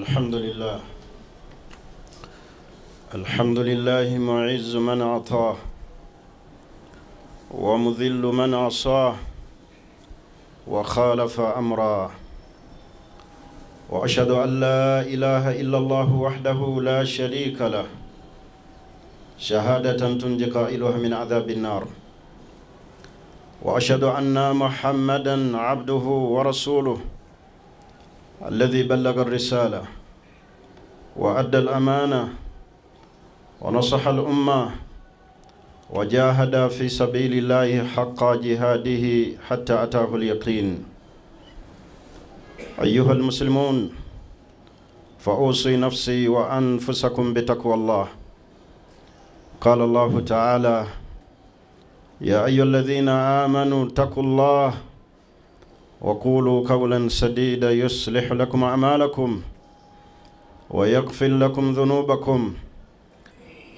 الحمد لله الحمد لله معز من أعطاه ومذل من عصاه وخالف أمراه وأشهد أن لا إله إلا الله وحده لا شريك له شهادة تنجي قائلها من عذاب النار وأشهد أن محمدا عبده ورسوله الذي بلغ الرسالة وأدى الأمانة ونصح الأمة وجاهد في سبيل الله حق جهاده حتى أتاه اليقين أيها المسلمون فأوصي نفسي وأنفسكم بتقوى الله قال الله تعالى يا أيها الذين آمنوا اتقوا الله وقولوا قولا سديدا يصلح لكم أعمالكم ويغفر لكم ذنوبكم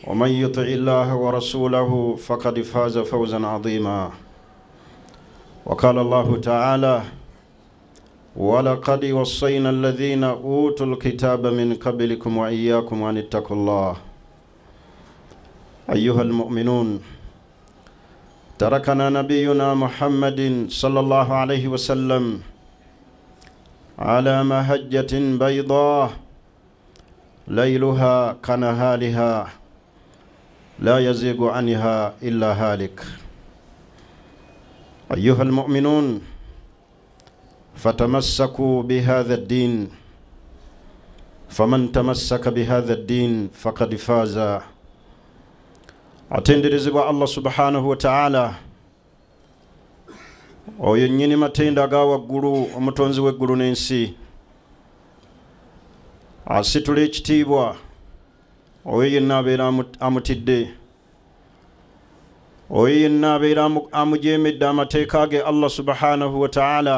ومن يطع الله ورسوله فقد فاز فوزا عظيما وقال الله تعالى ولقد وصينا الذين أوتوا الكتاب من قبلكم وإياكم أن اتقوا الله أيها المؤمنون تركنا نبينا محمد صلى الله عليه وسلم على مهجة بيضاء ليلها كنهالها لا يزيغ عنها إلا هالك أيها المؤمنون فتمسكوا بهذا الدين فمن تمسك بهذا الدين فقد فاز atenderezebwa allah subhanahu wataala oyo nyini matenda aga waggulu omutonzi w'eggulu n'ensi asitula ekitiibwa oyo yenna abeera amutidde oyo yenna abeera amujemedde amateeka ge allah subhanahu wataala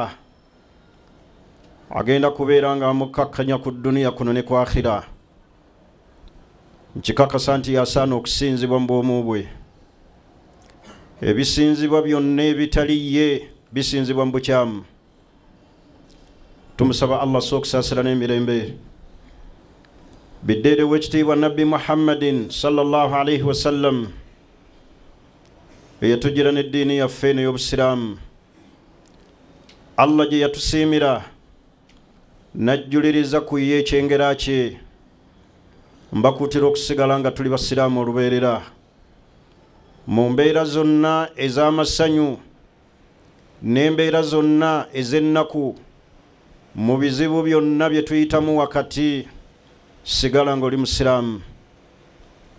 agenda kubeera nga amukkakkanya ku dduniya kuno ne kwakhira ku nkikakasa nti yasaana okusinzibwa mu bwomu bwe ebisinzibwa byonna ebitali ye bisinzibwa mu bukyamu tumusaba allah so okusaasira n'emirembe biddeere wekitiibwa nabbi muhammadin salllah alaihi wasallam eyatugira n'eddiini yaffe n'ey'obusiraamu allah gye yatusiimira najjuliriza ku ye ekyengera kye mbakuutira okusigala nga tuli basiraamu olubeerera mu mbeera zonna ez'amasanyu n'embeera zonna ez'ennaku mu bizibu byonna bye tuyitamu wakati sigala ng'oli musiraamu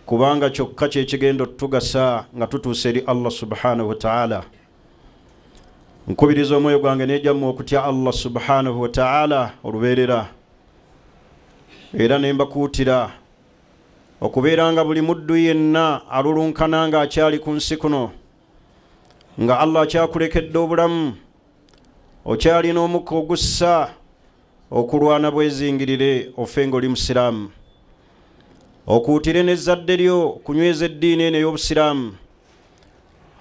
kubanga kyokka kyekigenda otugasa nga tutuuse eri allah subhanahu wataala nkubiriza omwoyo gwange nejamu okutya allah subhanahu wataala olubeerera era nembakuutira okubeera nga buli muddu yenna alulunkana nga akyali ku nsi kuno nga allah akyakulekedde obulamu okyalina omukka ogussa okulwana bwezingirire ofe nga oli musiraamu okuutire nezzadde lyo kunyweza eddiini eno ey'obusiraamu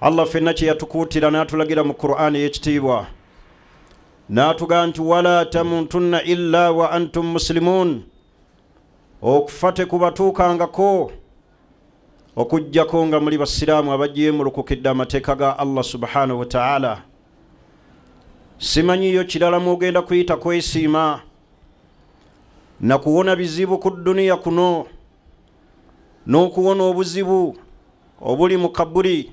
allah fenna kye yatukuutira n'atulagira mu kurani ey'ekitiibwa n'atugaa nti wala tamutunna illa wa antum musilimuun okufa tekubatuukangako okujjako nga muli basiraamu abajjeye mulukukidde amateeka ga allah subhanahu wataala simanyiyo kirala muogenda kuyita kwesiima nakuwona bizibu ku duniya kuno n'okuwona obuzibu obuli mu kaburi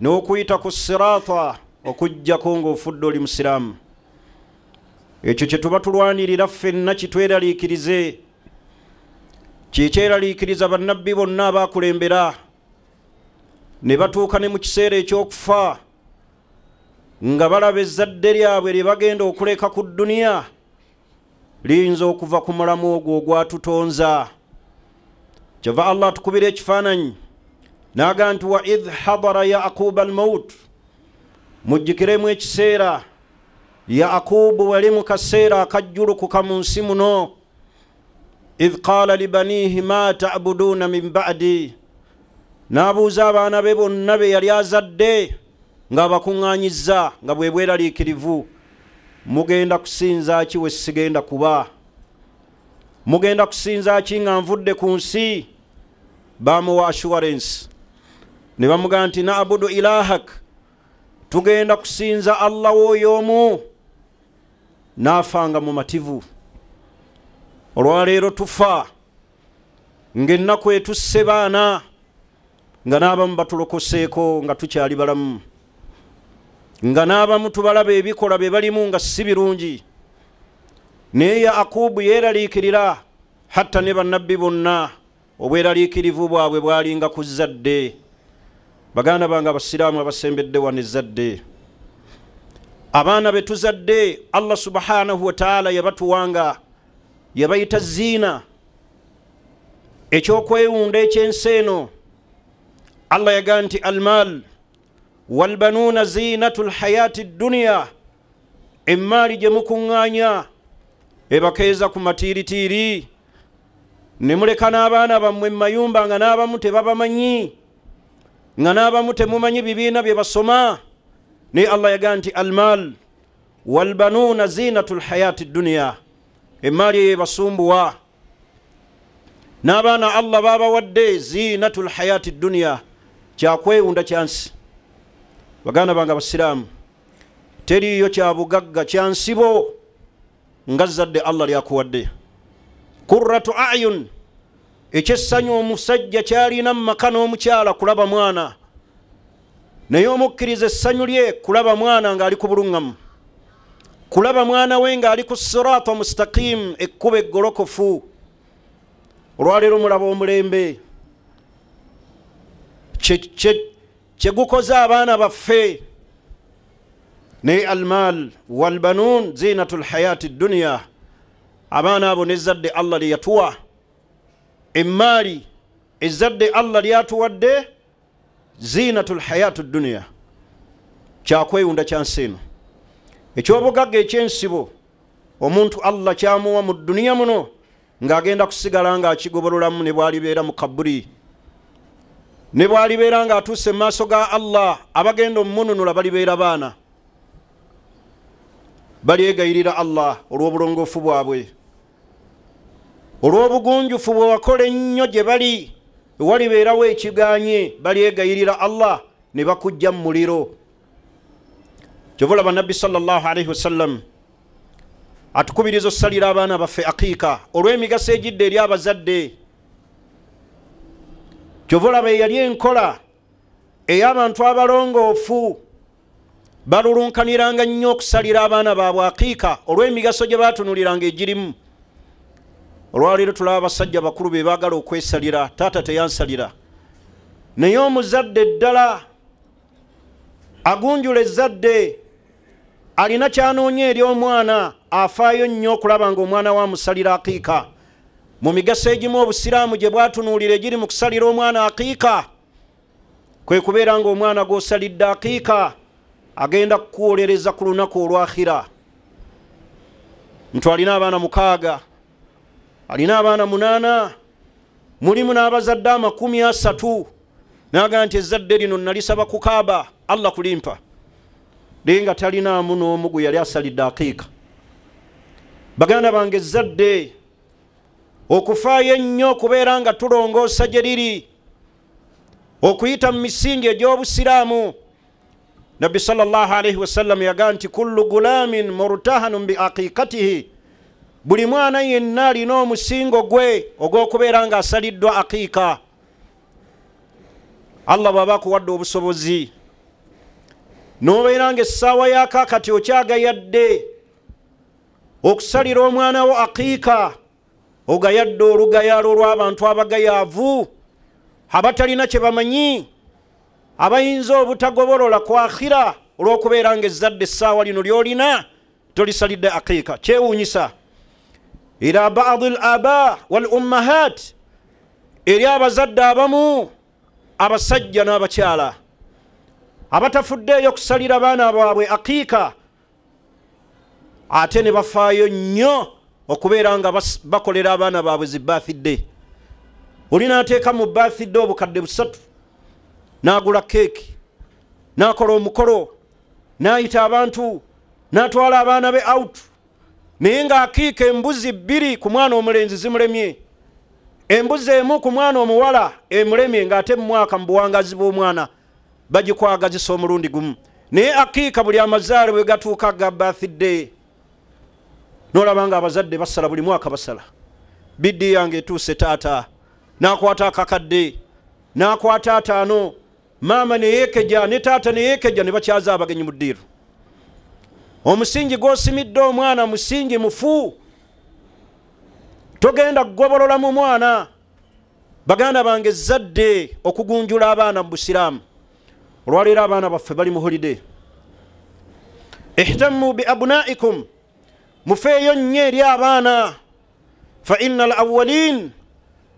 n'okuyita ku siraata okujjako ng'ofudde oli musiraamu ekyo kye tuba tulwanirira ffenna kitweraliikirize kyekyeralikiriza bannabbi bonna abakulembera ne batuuka ne mu kiseera ekyokufa nga balaba ezzadde lyabwe lye bagenda okuleka ku dduniya liyinza okuva ku mulamu ogwo ogwatutonza kyava allah atukubira ekifaananyi naga nti wa ih hadara yaqub almout mujjukiremu ekiseera yaqubu wali mu kaseera akajjulukuka mu nsi muno idh qala libanihi ma taabuduuna min badi n'abuuza abaana be bonna be yali azadde ng'abakuŋŋaanyizza nga bwe bweraliikirivu mugenda kusinza ki we sigenda kuba mugenda kusinza ki nga nvudde ku nsi bamuwa assuwarensi ne bamugamba nti naabudu ilahak tugenda kusinza allah wooyo omu n'afanga mu mativu olwaleero tufa ng'ennaku etusse baana nga n'abamu batulokoseeko nga tukyali balamu nga n'abamu tubalaba ebikola bye balimu nga si birungi naye yakubu yeeraliikirira hatta ne bannabbi bonna obweraliikirivu bwabwe bwalinga ku zadde baganda bange abasiraamu abasembedde wano ezadde abaana betuzadde allah subhanahu wataala yabatuwanga yabaita ziina ekyokwewunda ekyensi eno allah yagaa nti almaal walbanuuna ziinatu lhayaati dduniya emaali gye mukuŋŋaanya ebakeeza ku matiiritiiri ne muleka n'abaana bammwe mumayumba nga n'abamu tebabamanyi nga n'abamu temumanyi bibiina bye basoma naye allah yagaa nti almaal walbanuuna ziinatu lhayaati dduniya emaali eyo ebasumbuwa n'abaana allah babawadde zinatu lhayati dduniya kyakwewunda kyansi baganda bange abasiraamu teriiyo kyabugagga kyansibo nga zadde allah lyakuwadde kurratu ayun ekyessanyu omusajja kyalina mumaka n'omukyala kulaba mwana naye omukkiriza essanyu lye kulaba mwana ng'ali ku buluŋŋamu kulaba mwana we ngaali ku sirata mustakimu ekkuba egolokofu olwaleero omulaba omulembe kyegukoze abaana baffe naye almaal walbanun zinatu lhayati dduniya abaana abo nezadde allah lyeyatuwa emaali ezadde allah lyatuwadde zinatu lhayati dduniya kyakwewunda kyansi eno ekyobugagga ekyensibo omuntu allah kyamuwa mu duniya muno ng'agenda kusigala ng'akigobololamu ne bwalibeera mu kabuli ne bwalibeera ng'atuuse mu maaso ga allah abagenda omumununula balibeera baana balyegayirira allah olw'obulongoofu bwabwe olw'obugunjufu bwe wakola ennyo gye bali ewalibeerawo ekiganye balyegayirira allah ne bakujja mu muliro kyovulaba nabbi salllah alaihi wasallam atukubiriza osalira abaana baffe aqiika olw'emigaso egidde eri abazadde kyovulaba eyali enkola ey'abantu abalongoofu balulunkaniranga nnyo okusalira abaana baabwe aqiika olw'emigaso gye baatunuliranga egirimu olwaleero tulaba abasajja bakulu be baagala okwesalira taata teyansalira naye omuzadde ddala agunjula ezadde alina kyanoonya eri omwana afaayo nnyo okulaba ngaomwana wa musalira akiika mu migaso egimu obusiraamu gye bwatunuulira egiri mu kusalira omwana akiika kwe kubeera ngaomwana gosalidde akiika agenda kukuwolereza ku lunaku olwakhira nti alina abaana mukaaga alina abaana munaana mulimu n'abazadde amakumi asatu naagaa nti ezzadde lino nalisaba kukaaba allah kulimpa naye nga talinaamu n'omu gwe yali asalidde akiika baganda bange ezadde okufaayo ennyo okubeera nga tulongoosa gye liri okuyita mu misingi egy'obusiraamu nabbi salllahalaihi wasallama yaga nti kullu gulaamin murtahanun bi aqiikatihi buli mwana yenna alina omusingo gwe ogw'okubeera nga asaliddwa aqiika allah bw'aba akuwadde obusobozi nobeeranga essaawa yakakati okyagayadde okusalira omwana wo aqiika ogayadde olugayaalo lw'abantu abagayaavu abatalina kye bamanyi abayinza obutagobolola ku akhira olw'okubeera nga ezzadde essaawa lino lyolina tolisalidde aqiika kyewuunyisa ila badi l aba wal ummahat eri abazadde abamu abasajja n'abakyala abatafuddeeyo okusalira abaana baabwe akiika ate ne bafaayo nnyo okubeera nga bakolera abaana baabwe zibaafidde oli naateeka mu baafidde obukadde busatu naagula keeki naakola omukolo naayita abantu naatwala abaana be out naye ngaakiika embuzi bbiri ku mwana omulenzi zimulemye embuzi emu ku mwana omuwala emulemye ngaate mu mwaka mu buwangazi bw'omwana bagikwagazisa omulundi gumu naye akiika buli amazaale bwe gatuuka ga bathidde nolabanga abazadde basala buli mwaka basala bidi yange etuuse taata nakwata akakadde nakwata ataano maama neyekeja ne taata neyekeja ne bakyaza abagenyi mu ddiiru omusingi gwosimidde omwana musingi mufu togenda kugobololamu mwana baganda bange zadde okugunjula abaana mu busiraamu olwaleero abaana baffe bali muholide ihtamu biabnaikum mufeeyo nnyo eri abaana faina alawalin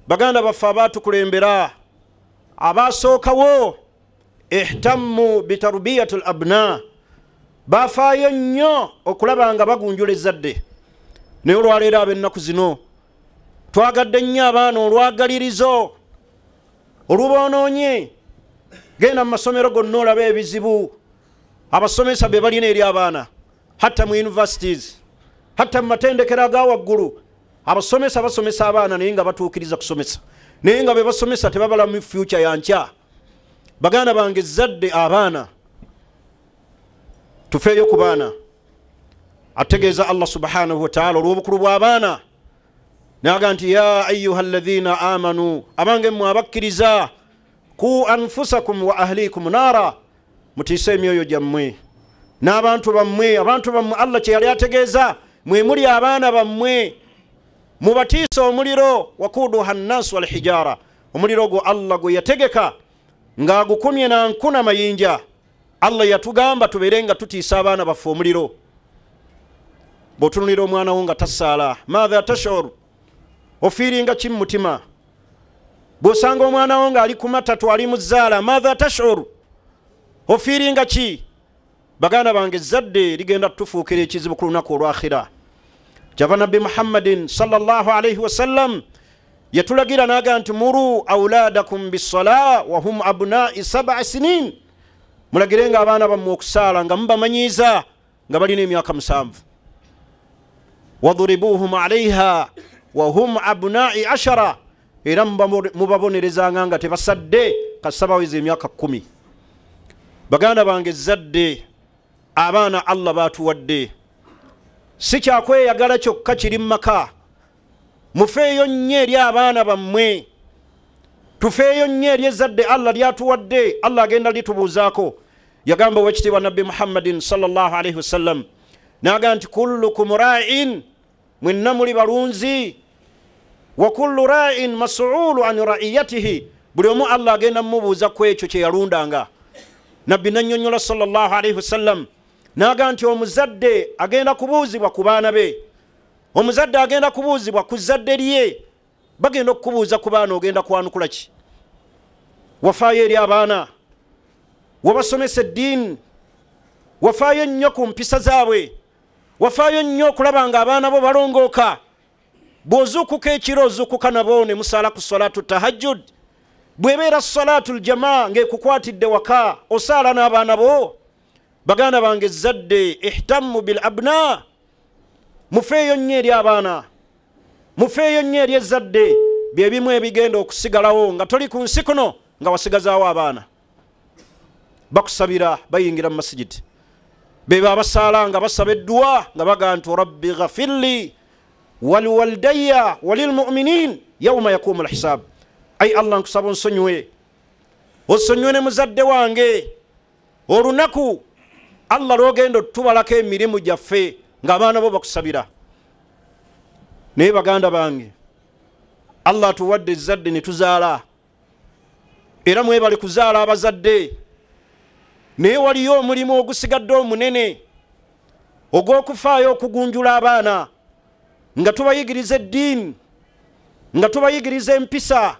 baganda baffe abatukulembera abasookawo ihtamu bitarbiyati labna bafaayo nnyo okulaba nga bagunjula ezzadde naye olwaleero ab'ennaku zino twagadde nnyo abaana olwagalirizo olubonoonye genda mu masomero gonna olaba ebizibu abasomesa be balina eri abaana hatta mu univesities hatta mu matendekero aga waggulu abasomesa basomesa abaana naye nga batuukiriza kusomesa naye nga bebasomesa tebabalamu fyucya yanca baganda bange zadde abaana tufeeyo ku baana ategeeza allah subhanahu wataala olw'obukulu bw'abaana naaga nti ya ayuha lazina amanu abange mmwe abakkiriza ku anfusakum wa ahlikum nara mutiise emyoyo gyammwe n'abantu bammwe abantu bammwe allah kyeyali ategeeza mwe muli abaana bammwe mubatiisa omuliro wakuduha nnas walhijara omuliro gwo allah gwe yategeka ng'agukumye nankuna mayinja allah yatugamba tubeere nga tutiisa abaana baffe omuliro bwotunulira omwana wo nga tasaala matha tashor ofiiringa kimu mutima bwosanga omwanawo ngaali kumatatu ali muzaala matha tashoru ofiringa ki baganda bange zadde ligenda tufuukira ekizibu ku lunaku olwakhira java nabbi muhammadin salaalii wasalam yetulagira naga nti muru auladakum bisala wahum abnai sabai sinin mulagirenga abaana bammwe okusaala nga mubamanyiza nga balina emyaka musanvu waduribuhum alaiha wahum abnai ashara era mubabonerezanga nga tebasadde kasabaweza emyaka kumi baganda bange zadde abaana allah batuwadde si kyakweyagala kyokka kiri mumaka mufeeyo nnyo eri abaana bammwe tufeeyo nnyo eri ezadde allah lyatuwadde allah agenda litubuuzaako yagamba owekitiibwa nabbi muhammadin salllahu alaihi wasallam naga nti kullukum rain mwenna muli balunzi wakullu rain masulu an raiyatihi buli omu allah agenda mumubuuza ku ekyo kyeyalundanga nabbi nanyonyola salllahalaihi wasallam naga nti omuzadde agenda kubuuzibwa ku baana be omuzadde agenda kubuuzibwa ku zadde lye bagenda okukubuuza ku baana ogenda kwanukula ki wafaayo eri abaana wabasomesa eddiini wafaayo nnyo ku mpisa zaabwe wafaayo nnyo okulaba nga abaana bo balongooka bwozuukuka ekiro ozuukuka nabo ne musala ku salaatu tahajjud bwebeera salaatu ljamaa ngaekukwatidde waka osaala n'abaana bo baganda bange zadde ihtammu bilabna mufeeyo nnyo eri abaana mufeeyo nnyo eri ezadde byebimu ebigenda okusigalawo nga toli ku nsi kuno nga wasigazaawo abaana bakusabira bayingira mu masigidi beba abasaala nga basaba edduwa nga baga nti rabbi ghafirli waliwaldaya walilmuminin yauma yaqumu lhisab ai allah nkusaba onsonywe osonywe ne muzadde wange olunaku allah lwogenda otutubalako emirimu gyaffe ngaabaana bo bakusabira naye baganda bange allah atuwadde ezzadde ne tuzaala era mwebali kuzaala abazadde naye waliyo omulimu ogusigadde omunene ogw'okufaayo okugunjula abaana nga tubayigiriza eddiini nga tubayigiriza empisa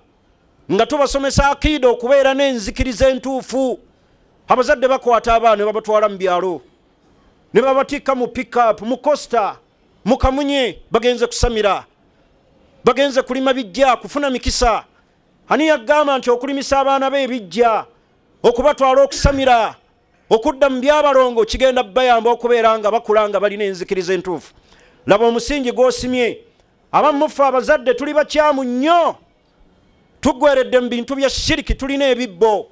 nga tubasomesa akiida okubeera n'enzikiriza entuufu abazadde bakwata abaana ne babatwala mu byalo ne babatiika mu pikup mu kosta mu kamunye bagenze kusamira bagenze kulima bijja kufuna mikisa ani yagamba nti okulimisa abaana be ebijja okubatwala okusamira okudda mu byabalongo kigenda bayamba okubeera nga bakula nga balina enzikiriza entuufu laba omusingi gwosimye abamufe abazadde tuli bakyamu nnyo tugweredde mu bintu bya shiriki tulina ebibbo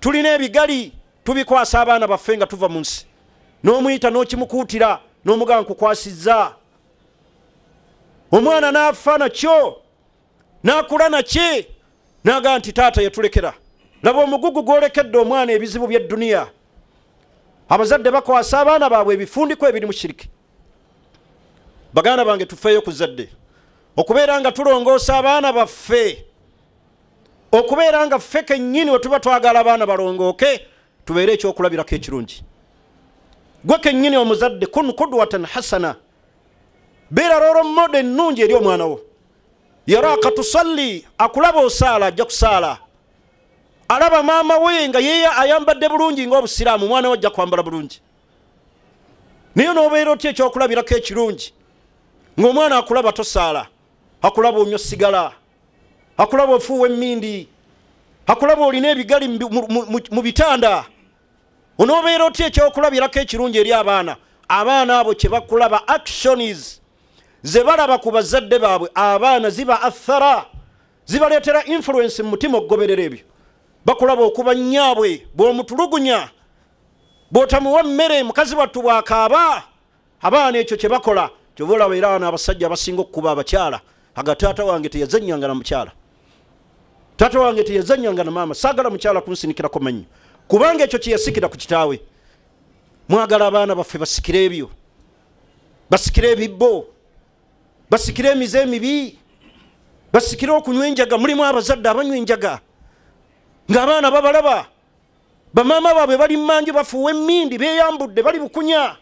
tulina ebigali tubikwasa abaana baffe nga tuva mu nsi n'omuyita n'okimukuutira n'omugaba nkukwasizza omwana n'afa nakyo n'akula naki n'agaa nti taata yetulekera laba omugugu gwolekedde omwana ebizibu byedduniya abazadde bakwasa abaana baabwe ebifundiko ebirimu shiriki baganda bange tufeeyo ku zadde okubeera nga tulongoosa abaana baffe okubeera nga ffe kennyini wetuba twagala abaana balongooke tubeere ekyokulabirako ekirungi gwe kennyini omuzadde kun kudwatan hasana beera loro moda ennungi eri omwana wo yaraaka tusalli akulaba osaala ajja kusaala alaba maama we nga yeye ayambadde bulungi ngaobusiraamu omwana we ajja kwambala bulungi naye noobeera otya ekyokulabirako ekirungi ngaomwana akulaba tosaala akulaba onywa sigala akulaba ofuuwa emindi akulaba olina ebigali mu bitanda onoobeera otya ekyokulabirako ekirungi eri abaana abaana abo kyebakulaba actions ze balaba ku bazadde baabwe abaana ziba athara zibaleetera influence mumutima okugoberera ebyo bakulaba okuba nnyaabwe bwomutulugunya bwotamuwa mmere mukazi wattu bwakaaba abaana ekyo kyebakola kyova olaba era ana abasajja abasinga okukuba abakyala aga taata wange teyazanyanga na mukyala taata wange teyazanyanga na maama sagala mukyala kunsinikirako manyo kubanga ekyo kyeyasikira ku kitaawe mwagala abaana baffe basikire ebyo basikire ebibbo basikire emize emibi basikire okunywa enjaga mulimu abazadde abanywa enjaga ngaabaana babalaba bamaama baabwe bali mumanju bafuuwa emindi beyambudde bali bukunya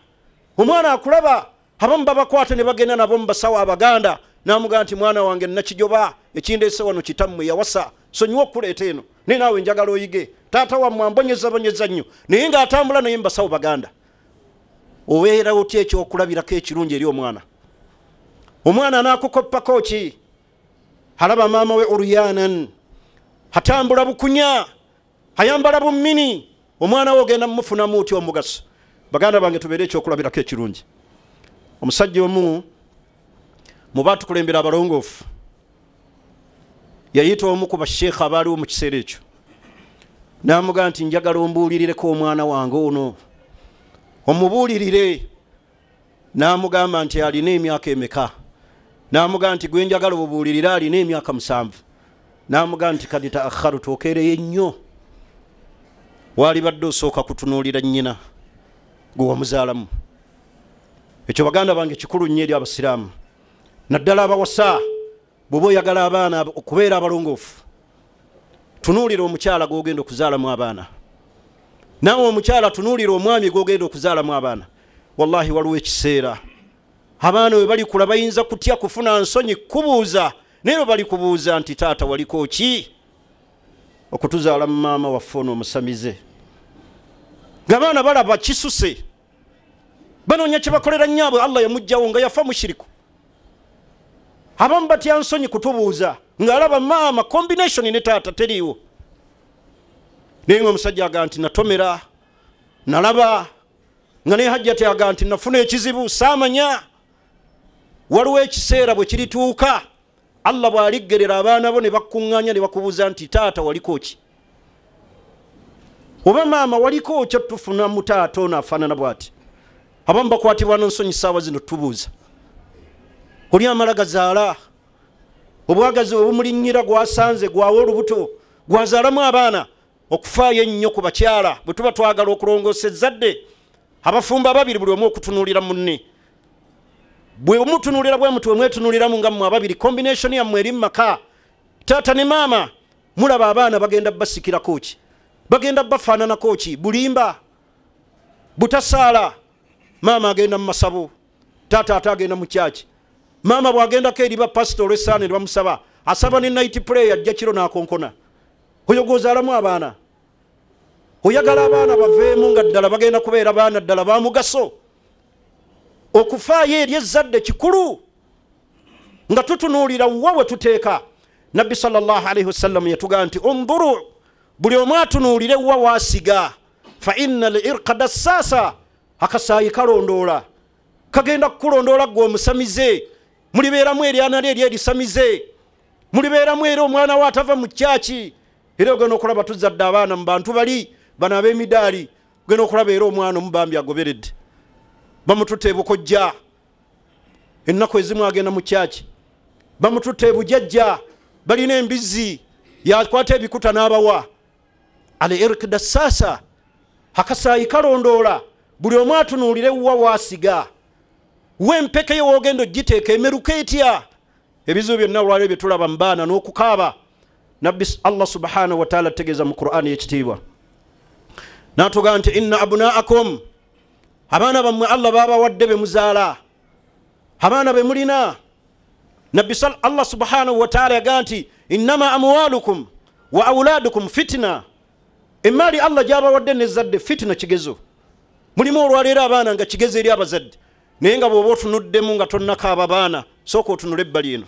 omwana akulaba abamu babakwata ne bagenda nabo mubasawo abaganda namugamba nti mwana wange nakijoba ekindese wano kitamme yawasa sonyiwa okuleeta eno naye nawe njagala oyige taata wamwe ambonyezabonyeza nnyo naye ngaatambula naye mubasawo baganda obeera otya ekyokulabirako ekirungi eri omwana omwana nakukoppako ki alaba maama we uryanan atambula bukunya ayambala bumini omwana we ogenda mumufunamu otya omugaso baganda bange tubeere ekyokulabirako ekirungi omusajja omu mubatukulembera abalongoofu yayita omu ku bashekha abaaliwo mu kiseera ekyo namuga nti njagala ombuulirireko omwana wange ono omubuulirire namugamba nti alina emyaka emeka namuga nti gwenjagala obubuulirire alina emyaka musanvu namuga nti kadi taakharu tokereyo ennyo waalibadde osooka kutunuulira nnyina gwewamuzaalamu ekyo baganda bange kikulu nnyo eri abasiraamu naddala abawasa bweba oyagala abaana okubeera abalongoofu tunuulira omukyala gogenda okuzaalamu abaana naawe omukyala tunuulira omwami gogenda okuzaalamu abaana wallahi waliwo ekiseera abaana we balikula bayinza kutya kufuna nsonyi kubuuza naye we balikubuuza nti taata waliko ki okutuzaala mu maama waffe ono omusamize nga baana balaba kisuse banoonya kye bakolera nnyaabwe allah yamugjawo nga yafa mushiriku abamu batya nsonyi kutubuuza ngaalaba maama combination ne taata teriiwo naye nga omusajja agaa nti natomera nalaba nga naye hajja ti agaa nti nafuna ekizibu saamanya waliwo ekiseera bwe kirituuka allah bw'aliggerera abaana bo ne bakuŋŋaanya ne bakubuuza nti taata waliko ki oba maama waliko kyotufuna mu taata ono afaanana bw'ati abamu bakwatibwa nonsonyi saawa zino tubuuza oli amala gazaala obwagazi obumulinyira gwasanze gwawe olubuto gwazaalamu abaana okufaayo ennyo ku bakyala bwe tuba twagala okulongoosa ezzadde abafumba ababiri buli omu okutunuulira munne bwe mutunuulira bwemutwe mwetunuuliramu nga mmwe ababiri kombinathon yammwe eri mumaka taata ne maama mulaba abaana bagenda basikirako ki bagenda bafaananako ki bulimba butasaala maama agenda mu masabo taata ate agenda mu kyaki maama bw'agendako eri ba pasito olwessaane ne bamusaba asaba ne night prayer ajja kiro n'akonkona oyo gozaalamu abaana oyagala abaana baveemu nga ddala bagenda kubeera baana ddala bamugaso okufaayo eri ezzadde kikulu nga tutunuulira wa we tuteeka nabbi salli wasallam yatugaa nti onduru buli omu atunuulire wa waasiga fa ina lirkada ssaasa akasaayi kalondoola kagenda kukulondoola gwe omusamize mulibeeramu eryana lyo eryerisamize mulibeeramu era omwana we atava mu kyaki era ogenda okulaba tuzadde abaana mu bantu bali bano ab'emidaali ogenda okulaba era omwana omubambi agoberedde bamututa ebukojja ennaku ezimu agenda mu kyaki bamututa ebujajja balina embizi yakwata ebikuta n'abawa al irkdasasa akasaayi kalondoola buli omu atunuulire wuwa waasiga wempeke yo wogenda ogiteeka emeruka etya ebizibu byonna olwaliro bye tulaba mu baana n'okukaaba nabbi allah subhanahu wataala ategeeza mu qurani ekitiibwa n'atugaa nti inna abunaakum abaana bammwe allah babawadde be muzaala abaana be mulina nabbi allah subhanahu wataala yagaa nti innama amwalukum wa auladukum fitina emaali allah gyabawadde nezadde fitina kigezo mulimu olwaleero abaana nga kigeze eri abazadde naye nga bwoba otunuddemu nga tonnako aba baana sooka otunule ebbali eno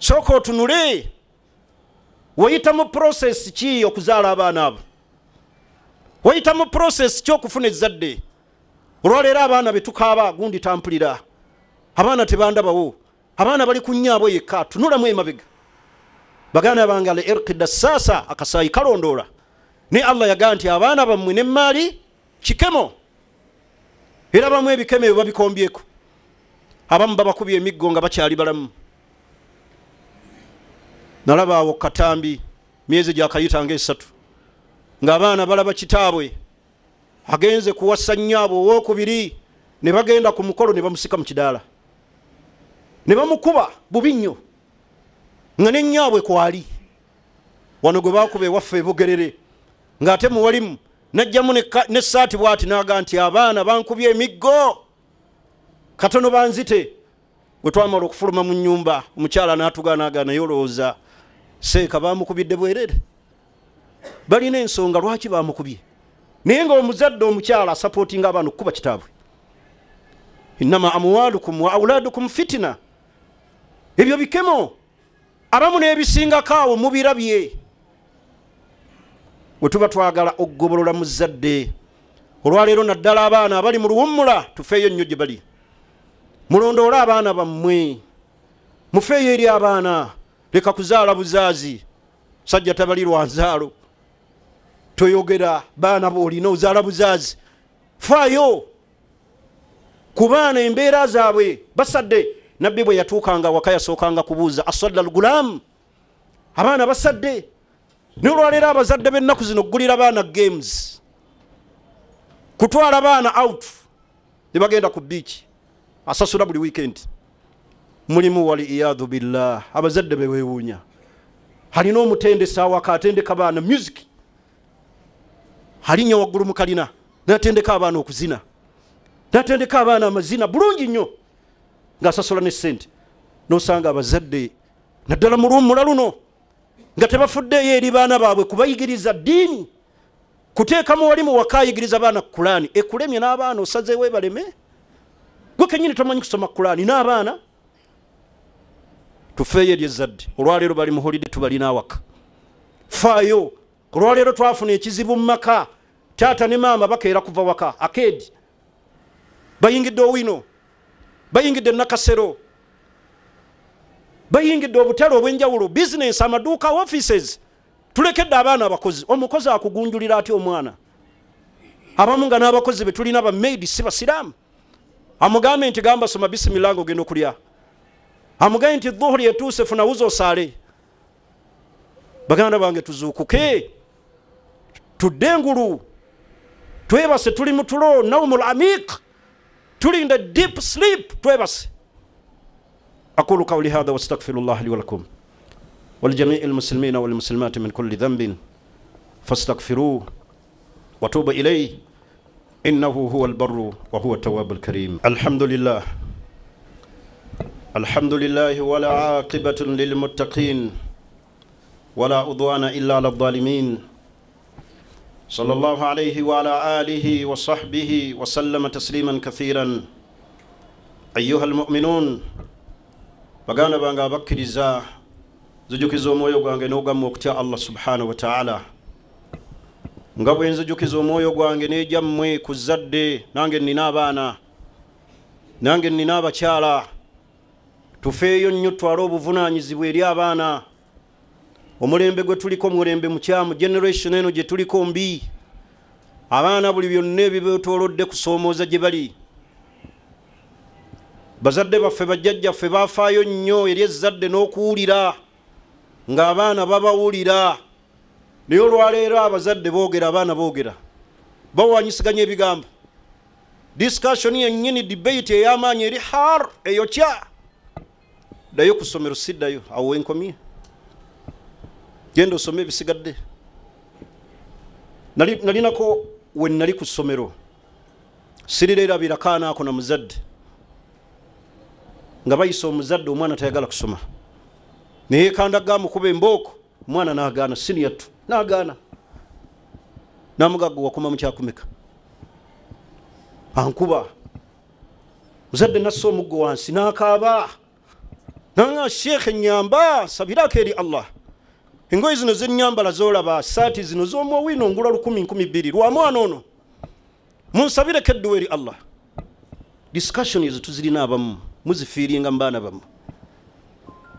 sooka otunule wayitamu purosesi ki okuzaala abaana abo wayitamu purosesi ki okufuna ezzadde olwaleero abaana betukaaba gundi tampulira abaana tebandabawo abaana bali ku nnyaabo yekka tunulamu emabega baganda bange al irkidassaasa akasaayi kalondoola naye allah yagaa nti abaana bammwe nemmaali kikemo era abamu ebikemo ebyo babikombyeko abamu babakubya emiggo nga bakyali balamu nalaba awo katambi myezi gyakayita nga esatu ngaabaana balaba kitaabwe agenze kuwasa nnyo abo owokubiri ne bagenda ku mukolo ne bamusika mu kidaala ne bamukuba bubi nnyo nga nennyaabwe kwali wano gwe bakuba ewaffe ebugerere ng'ate muwalimu najjamu nesaati bwati naga nti abaana bankubye emiggo katono banzite bwe twamala okufuluma mu nyumba omukyala natugaanaga naye olowooza seeka bamukubidde bwerere balina ensonga lwaki bamukubye naye nga omuzadde omukyala asapootinga abaana okukuba kitaabwe innama amwalukum wa auladukum fitina ebyo bikemo abamu n'ebisingako awo mubirabye wetuba twagala okugobolola mu zadde olwaleero naddala abaana abali mu luwummula tufeeyo nnyo gye bali mulondoole abaana bammwe mufeeyo eri abaana leka kuzaala buzaazi sajja tabali lwa nzaalo toyogera baana boolina ozaala buzaazi faayo ku baana embeera zaabwe basadde nabbi bwe yatuukanga waka yasookanga kubuuza asadda lgulaamu abaana basadde nolwaleero abazadde b'ennaku zino ggulira baana games kutwala baana out nebagenda ku biiki asasula buli weekend mulimu wali iyadu billah abazadde bewewuunya alina omutendesa awaka atendeka baana music alinnya waggulu mukalina natendeka abaana okuzina natendeka abaana amazina bulungi nnyo ngaasasula ne sente nosanga abazadde naddala mulumula luno nga tebafuddeyo eri baana baabwe kubayigiriza ddiini kuteeka muwali muwakayigiriza baana kulaani ekulemye n'abaana osazeewo ebaleme gwe kenyini tomanyi kusoma kulaani n'abaana tufeeyo eri ezadde olwaleero bali muholide tubalina awaka faayo olwaleero twafuna ekizibu mu maka taata ne maama bakeera kuva waka akeedi bayingidde owino bayingidde nakasero bayingidde obutale obwenjawulo business amaduuka offices tulekedde abaana abakozi omukozi akugunjulira aty omwana abamu nga n'abakozi betulina bamaidi si basiraamu amugambe nti gamba soma bisimilanga ogenda okulya amugambe nti dhuhuri etuuse funawuzi osaale baganda bange tuzuukuke tudde engulu twebase tuli mutulo naumul amiq tulinda deep sleep twebase أقول قولي هذا واستغفر الله لي ولكم ولجميع المسلمين والمسلمات من كل ذنب فاستغفروه وتوب إليه إنه هو البر وهو التواب الكريم الحمد لله الحمد لله ولا عاقبة للمتقين ولا أضوان إلا على الظالمين صلى الله عليه وعلى آله وصحبه وسلم تسليما كثيرا أيها المؤمنون baganda bange abakkiriza nzijukiza omwoyo gwange n'ogamma okutya allah subhanahu wataala nga bwe nzijukiza omwoyo gwange n'ejyammwe ku zadde nange nnina abaana nange nnina abakyala tufeeyo nnyo tutwale obuvunanyizibwa eri abaana omulembe gwe tuliko mulembe mukyamu generation eno gye tuliko mbi abaana buli byonna ebibetolodde kusoomooza gye bali bazadde baffe bajjajjaffe bafaayo nnyo eri ezzadde n'okuwulira ng'abaana babawulira naye olwaleero abazadde boogera abaana boogera bawanyisiganya ebigambo discussion yennyini debate ey'amaanyi eri har eyotya ddayo ku ssomero siddayo awo wenkomye genda osome ebisigadde nalinako we nnali ku ssomero sirireerabira kaanaako na muzadde nga bayisa omuzadde omwana tayagala kusoma naye kandaga mukuba embooko omwana nagaana siniyatu nagaana namugaga wakoma mukyakumeka ankuba muzadde nassa omuggo wansi nakaaba nanga sheekh enyamba sabiraako eri allah engoyi zino zenyambala zolaba saati zino zomwowiino ngula 12 lwa mwana ono munsabireko edduwa eri allah discussion ezo tuzirina abamu muzifiiringa mubaana bamwe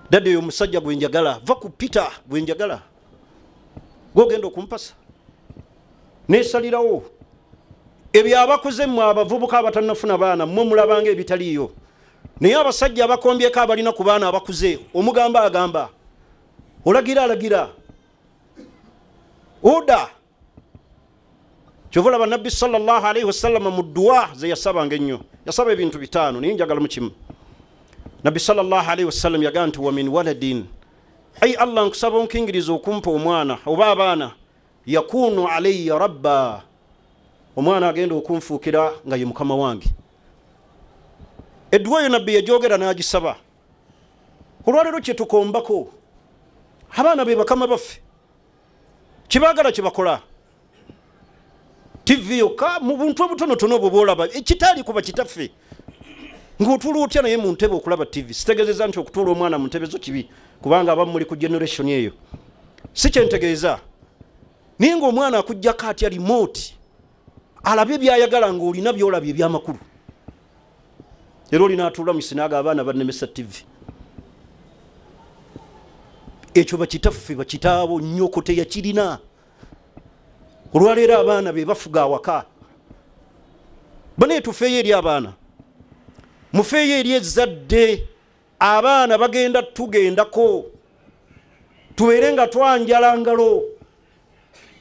dadi oyo omusajja gwenjagala va ku pite gwenjagala gwogenda okumpasa nesalirawo ebyo abakoze mmwe abavubuka abatannafuna baana mmwe mulabanga ebitaliiyo naye abasajja abakombyeko abalina ku baana abakuze omugamba agamba olagira alagira oda kyova olaba nabbi salllah alaihi wasallama mu dduwa zeyasabanga ennyo yasaba ebintu bitaano naye njagalamu kimu nabi salllahalaihi wasallam yagaa nti wamin waladin ai allah nkusaba onkingiriza okumpa omwana oba abaana yakunu alaya rabba omwana agenda okunfuukira nga ye mukama wange edduwa eyo nabbi yajogera n'agisaba olwaliro kye tukombako abaana be bakama baffe kibaagala kyebakola tv yokka mu buntu obutonotono obwo bwolaba ekitaali kuba kitaffe ngotula otya naye muntebe okulaba tv sitegezeza nti okutuula omwana muntebe zo kibi kubanga aba muli ku generation eyo si kyentegeeza naye ngaomwana akugjako atya remoti alabye byayagala ngaolina byolabye ebyamakulu era olina atuula musinaaga abaana banemesa tv ekyo bakitaffe bakitaabo nyoko teyakirina olwaleero abaana be bafuga awaka baneetufeeyo eri abaana mufeeyo eri ezadde abaana bagenda tugendako tubeere nga twanjala ngalo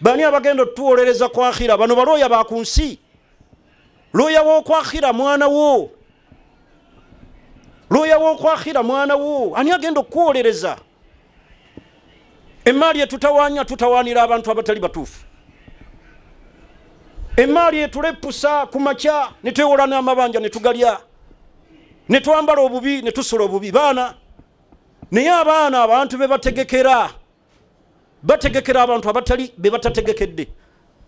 bani abagenda otuwolereza kwakhira bano balooya baku nsi looya wookwakhira mwana wo looya wookwakhira mwana wo ani agenda okuwolereza emaali etutawanya tutawanira abantu abatali batuufu emaali etulepusa ku makya netwewola n'amabanja netugalya netwambala obubi netusula obubi baana naye abaana abantu bebategekera bategekera abantu abatali bebatategekedde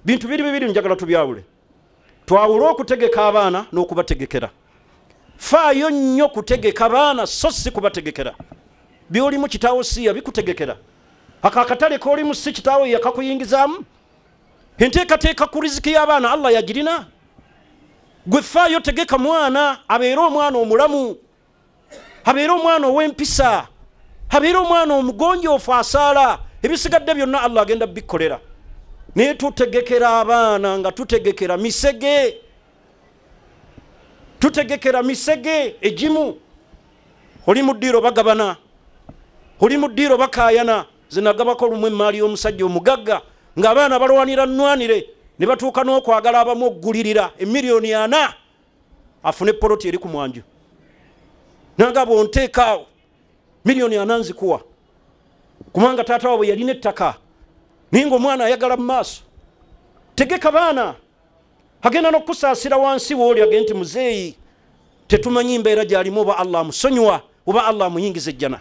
bintu biri bibiri njagala tubyawule twawule okutegeka abaana n'okubategekera faayo nnyo kutegeka baana so si kubategekera byolimu kitaawo siya bikutegekera akakatale koolimu si kitaawo yakakuyingizaamu enteekateeka ku riziki y'abaana allah yagirina gwefaayo tegeka mwana abeere omwana omulamu abeere omwana ow'empisa abeere omwana omugonjoofu asaala ebisigadde byonna allah agenda bikolera naye tutegekera abaana nga tutegekera misege tutegekera misege egimu oli muddiiro bagabana oli muddiiro bakayana zinagabako lumu emaali y'omusajja omugagga ngaabaana balwanira nwanire ne batuuka n'okwagala abamu okugulirira emiliyoni ana afune poloti eri ku mwanju nanga bwonteekaawo miliyoni ana nzikuwa kubanga taata wabwe yalina ettaka naye ngaomwana ayagala mu maaso tegeka baana agenda n'okukusaasira wansi weoli agee nti muzeeyi tetumanyi mbeera gyalimu oba allah amusonywa oba allah amuyingiza ejjana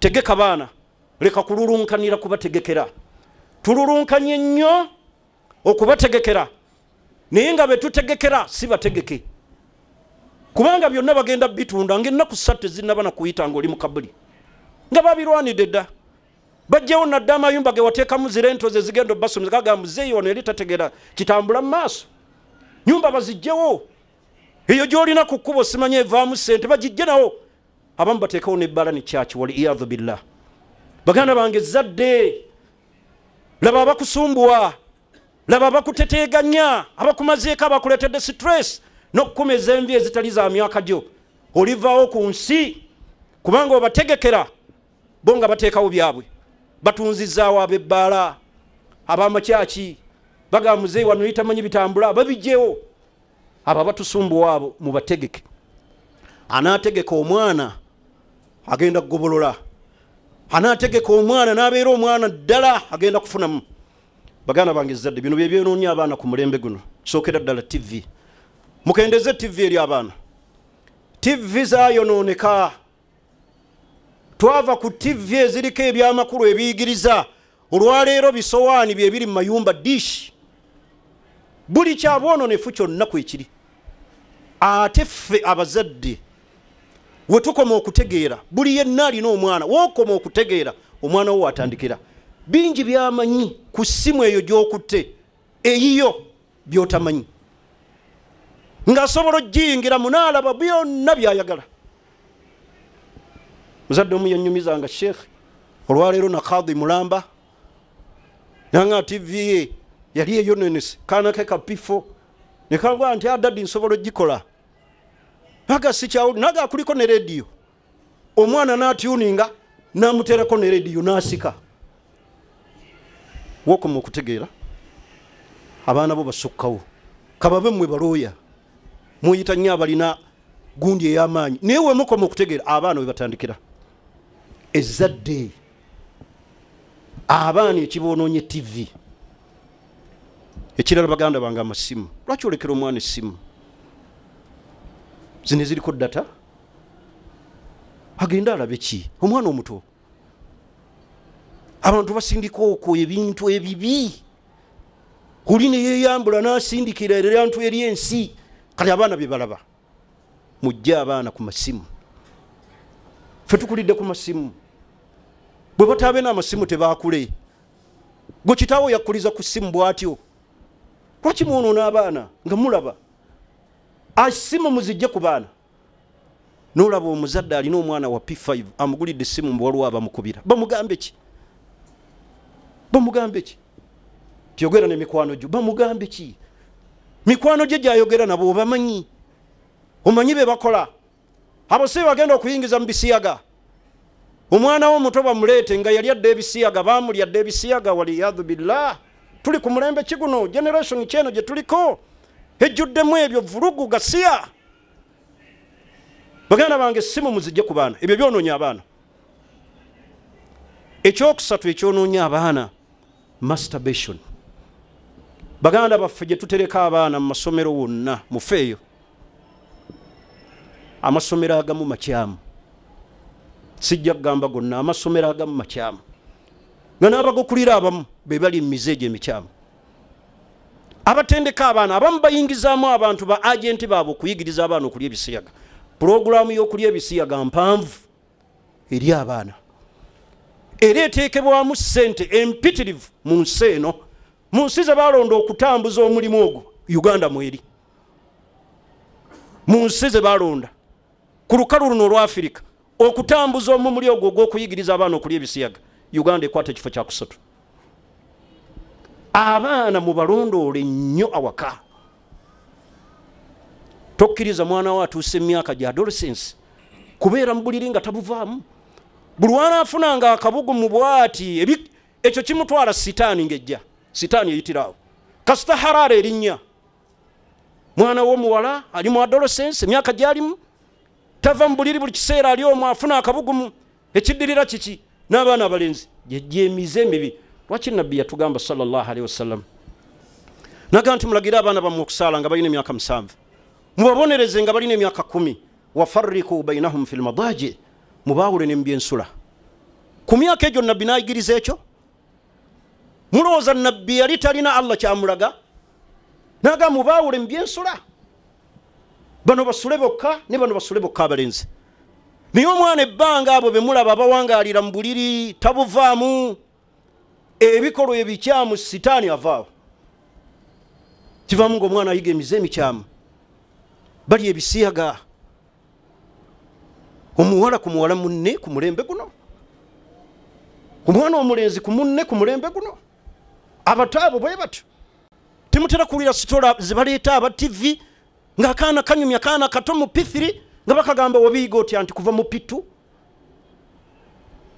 tegeka baana leka kululunkanira kubategekera tululunkanye nnyo okubategekera naye nga betutegekera si bategeke kubanga byonna bagenda bitunda ngaennaku satu ezinabana kuyita ngaoli mukabuli nga babirwanidde dda bajjawo nadde amayumba ge wateekamu zirento ze zigenda obasomi gaga muzeeyi ono eri tategera kitambula mu maaso nyumba bazijjewo eyo gyolina ku kkuba osimanye evaamu sente bagijje nawo abamu bateekawo nebbala ne kyaki wali iyadhu billah baganda bange zadde laba abakusumbuwa laba abakuteteganya abakumazeeko abakuletedde stress n'okukumeza envi ezitali za myaka gyo olivaawo ku nsi kubanga obategekera bo nga bateekawo byabwe batunzizaawo ab'ebbaala abamakyaki bagaba muzeeyi wano yitamanyi bitambula babijjewo aba batusumbuwa abo mubategeke anaategeka omwana agenda kugobolola anaategeka omwana n'abeera omwana ddala agenda kufunamu bagana bange zadde bino byebyonoonya abaana ku mulembe guno kisookera ddala tv mukendeze tv eri abaana tv zayonooneka twava ku tv eziriko ebyamakulu ebiyigiriza olwaleero bisowaani byebiri mu mayumba dish buli kyabwononefu kyonna ku ekiri ate ffe abazadde wetukoma okutegeera buli yenna alina omwana wookoma okutegeera omwana wo watandikira bingi byamanyi ku ssimu eyo gyokutte eyiyo byotamanyi ngaasobola ogiyingira munaalaba byonna byayagala muzadde omu yanyumizanga sheekh olwaleero na kadi mulamba nanga tv ye yali eyonenese kanake kapifo nekagwa nti adadi ah, nsobola ogikola aga sikyawuli naga akuliko ne rediyo omwana natuninga namuterako ne rediyo nasika na wokoma okutegeera abaana bo basukkawo kababe mmwe balooya mweyita nnyo abalina gundi ey'amaanyi naye wemukoma okutegeera abaana webatandikira ezadde abaana ekibonoonya etv ekirala baganda bange amasimu lwaki olekera omwana essimu zine ziriko data agende alabe ki omwana omuto abantu basindika okwo ebintu ebibi oli neyeyambula nasindikira eryantu eri ensi kati abaana byebalaba mujje abaana ku masimu fe tukulidde ku masimu bwe bataabe n'amasimu tebakule gwe kitaawo yakkuliza ku simu bwatyo lwaki mwonoona abaana nga mulaba asimu muzijje ku baana nolaba omuzadde alina omwana wa p5 amugulidde simu mbwaliwo abamukubira bamugambe ki bamugambe ki tyogera nemikwano gyo bamugambe ki mikwano gye gyayogera nabo obamanyi omanyi bebakola abo si bagenda okuyingiza mu bisiyaga omwana womuto bamuleete nga yali adda ebisiyaga bamulyadda ebisiyaga waliyadhu billah tuli ku mulembe ki guno generationi kyeno gye tuliko ejjuddemu ebyo vulugu gasiya baganda bange simu muzijje ku baana ebyo byonoonya abaana ekyokusatu ekyonoonya abaana masturbation baganda baffe gye tutereka abaana mu masomero wonna mufeeyo amasomero agamu makyamu sijja kugamba gonna amasomero agamu makyamu nga n'abagokulira abamu be bali mumize egyo emikyamu abatendeka abaana abamu bayingizaamu abantu ba agenti baabwe okuyigiriza abaana okulya ebisiyaga puroguramu y'okulya ebisiyaga mpanvu eri abaana ereetekebwamu ssente empitirivu mu nsi eno mu nsi ze balonda okutambuza omulimu ogwo uganda mweri mu nsi ze balonda ku lukalu luno olwa afirika okutambuza omumuli ogwo ogw'okuyigiriza abaana okulya ebisiyaga uganda ekwata ekifo kyakusatu abaana mubalondoole nnyo awaka tokkiriza mwana we atuusa emyaka gya adolesensi kubeera mu buliri nga tabuvaamu buli wanafunanga akabugu mu bwati ekyo kimutwala sitaani ngaejja sitaani eyitiraawo kasita harara erinnya mwana womuwala ali mu adolesense emyaka gyalimu tava mu buliri buli kiseera ali omu afuna akabugumu ekiddirira kiki n'abaana abalenzi gyejyemize emibi lwaki nabbi yatugamba salllahalihi wasallama naga nti mulagire abaana bamu okusaala nga balina emyaka musanvu mubabonereze nga balina emyaka kumi wafariku bainahum fi lmadaajir mubawule ne mubyensula ku myaka egyo nabbi nayigiriza ekyo mulowooza nabbi yali talina allah kyamulaga naga mubawule mubyensula bano basule bokka ne bano basule bokka abalenzi naye omwana ebbanga abo be mulaba abawangaalira mu buliri tabuvaamu ebikolwa ebikyamu sitaani avaawo kivaamu ngaomwana ayiga emize emikyamu bali ebisiyaga omuwala ku muwala munne ku mulembe guno omwana omulenzi ku munne ku mulembe guno abato abo bwe batyo temutera kuwulira sitola zebaleeta aba tivi ngaakaana kanyumya kaana kato mu pithiri nga bakagamba wabiiga otya nti kuva mu pitu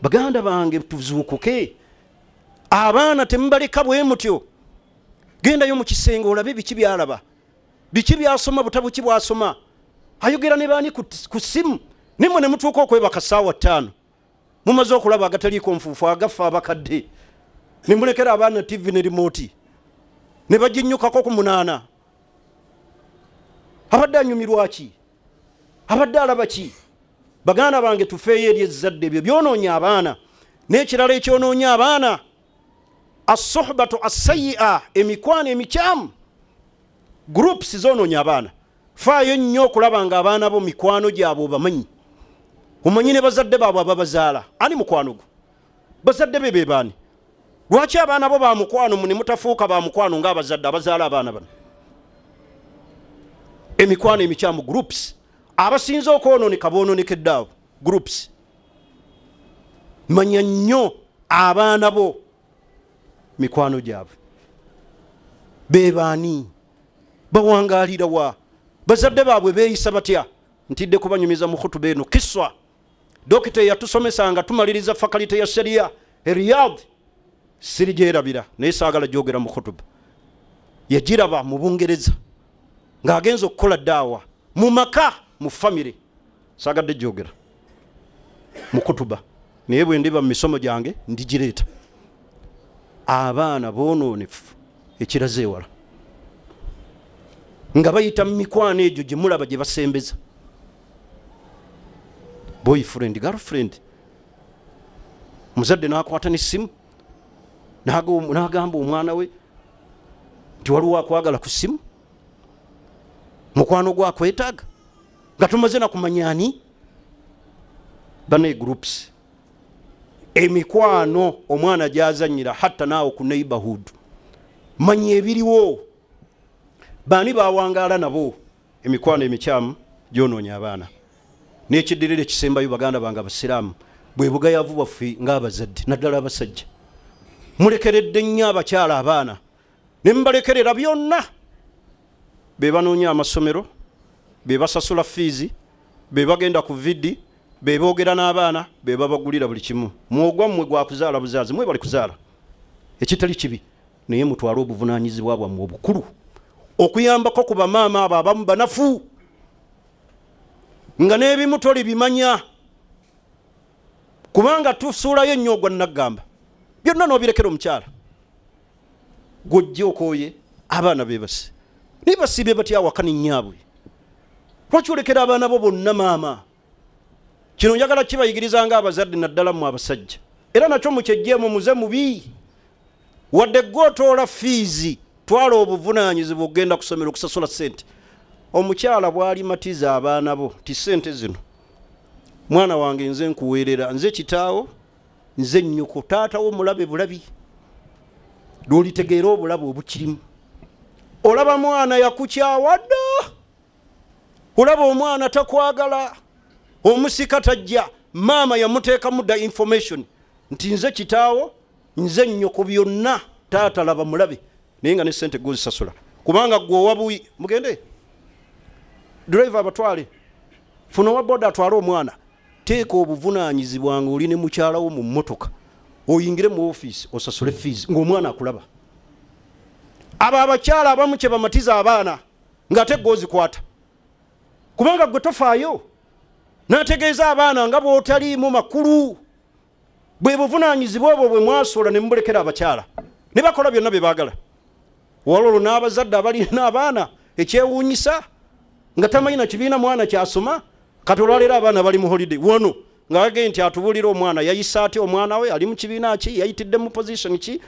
baganda bange tuzuukuke abaana temubaleka bwe mutyo gendayo mu kisenge olabe biki byalaba biki byasoma butabuki bwasoma ayogera ne baani ku simu nimwe ne mutuuka okwebaka saawa ttaano mumaze okulaba agataliiko nfuufu agaffe abakadde ne mulekera abaana tv ne rimooti ne baginyukako ku munaana abadde anyumirwaki abadde alaba ki baganda bange tufeeyo eri ezzadde ebyo byonoonya abaana n'ekirala ekyonoonya abaana assohbatu assayi'a emikwano emikyamu gurupusi zoonoonya abaana faayo nnyo okulaba ngaabaana bo mikwano gyabwe obamanyi omanyi ne bazadde baabwe ababazaala ani mukwano gwo bazadde be bebaani lwaki abaana bo bamukwano mu nemutafuuka bamukwano ngaabazadde abazaala abaana bano emikwano emikyamu groups abasinze okwonooneka boononekeddeawo groups manya nnyo abaana bo mikwano gyabwe bebaani bawangalira wa bazadde baabwe beeyisa batya ntidde kubanyumiza mu khutuba eno kiswa dokita eyatusomesanga tumaliriza fakalite ya sharia eriyad sirigyerabira naye sagala gyogera mu khutuba yagiraba mu bungereza ng'agenza okukola daawa mu maka mu famiry sagadde gyogera mu kutuba naye bwe ndiba mu misomo gyange ndigireeta abaana boonoonefu ekiraze ewala nga bayita mu mikwano egyo gye mulaba gye basembeza boyfriend girlfriend muzadde nakwata nesimu nagamba omwana we nti waliwo akwagala ku simu mukwano gwakwetaaga nga tumaze nakumanyaani banae groups emikwano omwana gyazanyira hatta naawe ku neighborhood manya ebiriwo baani bawangaala nabo emikwano emikyamu gyononya abaana nekidirira ekisembayo baganda bange abasiraamu bwe buga yavu bwaffe ngaabazadde naddala abasajja mulekeredde nnyo abakyala abaana ne mubalekerera byonna be banoonya amasomero be basasula fiizi be bagenda ku viddi be boogera n'abaana be babagulira buli kimu mwogwammwe gwakuzaala buzaazi mwe bali kuzaala ekitali kibi naye mutwale obuvunaanyizibwa bwammwe obukulu okuyambako ku bamaama abo abamu banafu nga n'ebimu tolibimanya kubanga tusuulayo ennyo ogwa naggamba byonna n'obirekera omukyala gwojja okooye abaana bebasi nibasibe batya awakani nyaabwe lwaki olekera abaana bo bonna maama kino njagala kibayigirizanga abazadde naddala mu abasajja era nakyo mukyejjeemu muze mubi wadde gwotoola fiizi twala obuvunanyizibwa okgenda kusomera okusasula sente omukyala bwalimatiza abaana bo ti sente zino mwana wange nze nkuweerera nze kitaawo nze nyoko taatawo mulabe bulabi lwolitegeera obulabe obukirimu olaba mwana yakukyawadde olaba omwana takwagala omusika tajja maama yamuteekamu dda information nti nze kitaawo nze nyoko byonna taata laba mulabe naye nga ne sente gozisasula kubanga gwe owabuyi mugende driver abatwale funa wa boda atwale omwana teeka obuvunanyizibwa nga oli ne mukyalawo mu motoka oyingire mu office osasule fees ngaomwana akulaba abo abakyala abamu kye bamatiza abaana ngate gozikwata kubanga gwe tofaayo nategeeza abaana nga bootaliimu makulu bwe buvunanyizibwa obwo bwe mwasula ne mubulekera abakyala ne bakola byonna bye baagala walolo n'abazadde abalina abaana ekyewuunyisa nga tamanyina kibiina mwana kyasoma kati olwalero abaana bali muholiday wono nga age nti atubulira omwana yayisa ati omwana we ali mukibiina ki yayitidde mu position ki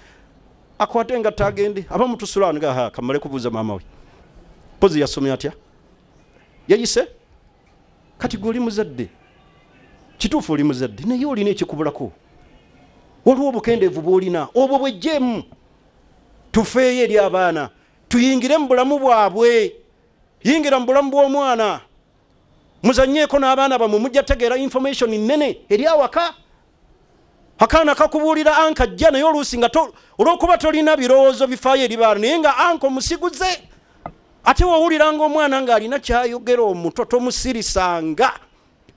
akwate nga tagendi abamutusulangakamale kubuuza mama we pozi yasome atya yayise kati gwe oli muzadde kituufu oli muzadde naye olina ekikubulako waliwo obukendeevu bwolina obwo bwejjeemu tufeeyo eri abaana tuyingire mu bulamu bwabwe yingira mubulamu bwomwana muzanyeko nabaana bamwe mujja tegeera information nene eri awaka akaana kakubuulira anka jja naye oluusi nga olwokuba tolina birowoozo bifaayo eribaala naye nga anka omusiguze ate wowuliranga omwana ngaalina kyayogera omuto tomusirisanga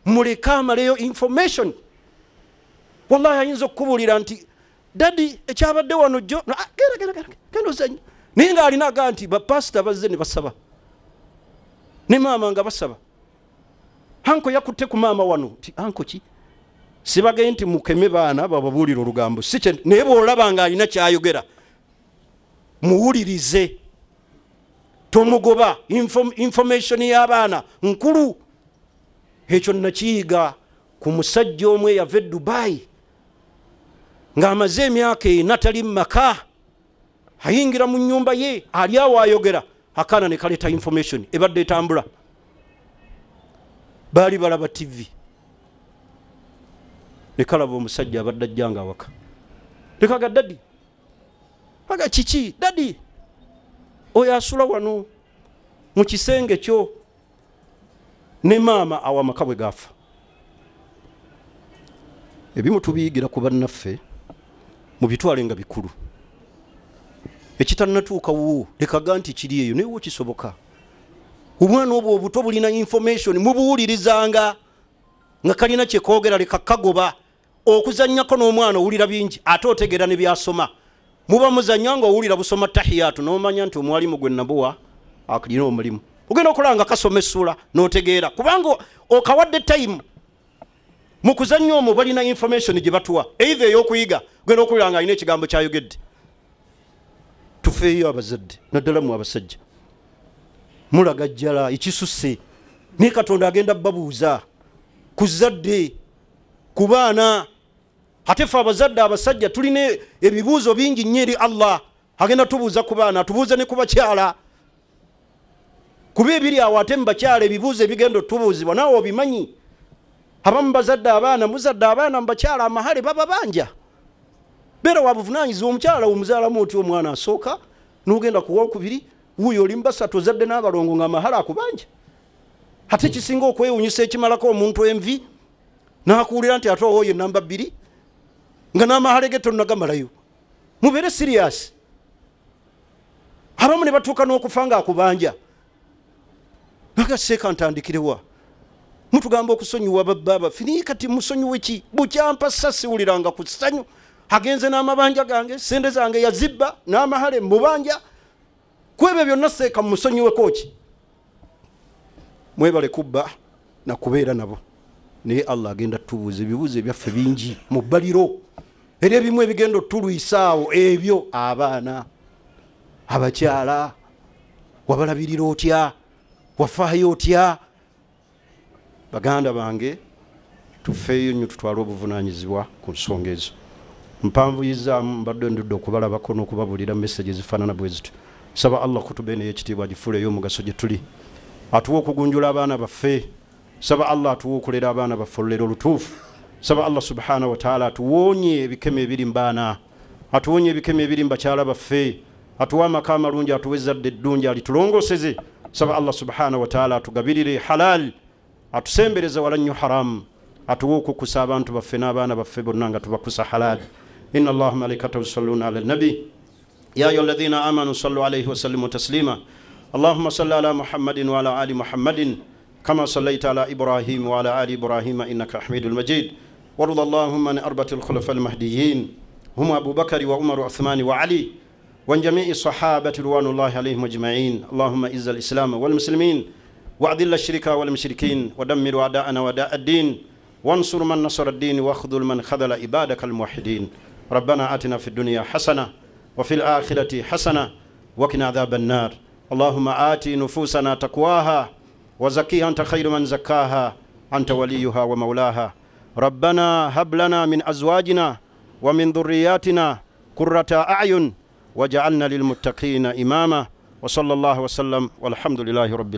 muleke amaleyo information wallahi ayinza okukubuulira nti dadi ekyabadde wano jo ah, genda genda genda genda ozanya naye ngaalina aga nti bapasita bazze ne basaba ne maama nga basaba anko yakutte ku maama wano nti anko ki sibagee nti mukeme baana bababuulira olugambo sinaye bwolaba nga alina kyayogera muwulirize tomugoba infomation y'abaana nkulu ekyo nakiyiga ku musajja omu eyava e dubayi ng'amaze emyaka ena tali mu maka ayingira mu nnyumba ye ali awo ayogera akaana ne kaleeta information ebadde etambula baali balaba tivi ne kalaba omusajja abadde ajjanga awaka lekaga daddi aga kiki daddi oyo asula wano mu kisenge kyo ne maama awa maka bwe gaafa ebimu tubiyigira ku bannaffe mu bitwale nga bikulu ekitanatuuka wuwo lekaga nti kiri eyo naye wo kisoboka omwana obwo obuto bulina information mubuwulirizanga nga kalina kyekogera leka kagoba okuzanyako n'omwana owulira bingi ate otegera ne byasoma muba muzanya nga owulira busoma tahiyatu n'omanya nti omwalimu gwe nabuwa akulina omulimu ogenda okola nga kasoma essula n'otegeera kubanga okawadde tayimu mu kuzannya omwo balina information gye batuwa eitha ey'okuyiga ogenda okuwulira nga alina ekigambo kyayogedde tufeeyo abazadde naddala mu abasajja mulaga jjala ekisuse naye katonda agenda babuuza ku zadde ku baana ate fe abazadde abasajja tulina ebibuuzo bingi nnyo eri allah agenda tubuuza ku baana tubuuze ne ku bakyala kuba ebiri awo ate mu bakyala ebibuuzo ebigenda otubuuzibwa naawe obimanyi abamu bazadde abaana muzadde abaana mu bakyala amahale baba banja beera wa buvunanyiza omukyala omuzaalamu otya omwana asooka nogenda kuwokubiri wuuyo olimubasatu ozadde n'abalongo nga amahala akubanja ate kisinga okwewunyisa ekimalako omuntu envi nakuwulira nti ate owooyo enamba bbiri nga n'amahale ge tonnagamalayo mubeere siriyas abamu ne batuuka n'okufa nga akubanja agaseeka ntandikirewa mutugamba okusonyiwa babba abafiniye kati musonyiwe ki bukyampa sa siwuliranga ku sanyu agenze n'amabanja gange sente zange yazibba n'amahale mubanja kwebyo byonna seeka mumusonyiwe koki mwebale kubba nakubeera nabo naye allah agenda tubuuza ebibuuzo ebyaffe bingi mubaliro era ebimu ebigenda otulwisaawo ebyo abaana abakyala wabalabirira otya wafaayo otya baganda bange tufeeyo nnyo tutwale obuvunanyizibwa ku nsonga ezo mpanvuyizaamu mbadde ndudde okubalabako n'okubabuulira mesaje zifaanana bwe zityo saba allah kutube neyo ekitiibwa gifuuleey'omugaso gye tuli atuwa okugunjula abaana baffe saba allah atuwa okulera abaana baffe olulera olutuufu saba allah subhana wataala atuwonye ebikemo ebiri mbaana atuwonye ebikemo ebiri mbakyala baffe atuwa amaka amalungi atuwa ezadde eddungi alitulongoseze saba allah subhana wataala atugabirire halal atusembereze wala nnyo haramu atuwa okukusa abantu baffe n'abaana baffe bonna nga tubakusa halali إن الله ملكته يصلون على النبي يا أيها الذين آمنوا صلوا عليه وسلموا تسليما اللهم صل على محمد وعلى آل محمد كما صليت على إبراهيم وعلى آل إبراهيم إنك حميد المجيد ورضى اللهم عن أربة الخلفاء المهديين هم أبو بكر وعمر وعثمان وعلي وعن جميع الصحابة رضوان الله عليهم أجمعين اللهم إز الإسلام والمسلمين وأذل الشرك والمشركين ودمر أعداءنا وأعداء الدين وانصر من نصر الدين واخذل من خذل عبادك الموحدين ربنا آتنا في الدنيا حسنة وفي الآخرة حسنة وقنا عذاب النار اللهم آت نفوسنا تقواها وزكيها أنت خير من زكاها أنت وليها ومولاها ربنا هب لنا من أزواجنا ومن ذرياتنا قرة أعين وجعلنا للمتقين إماما وصلى الله وسلم والحمد لله رب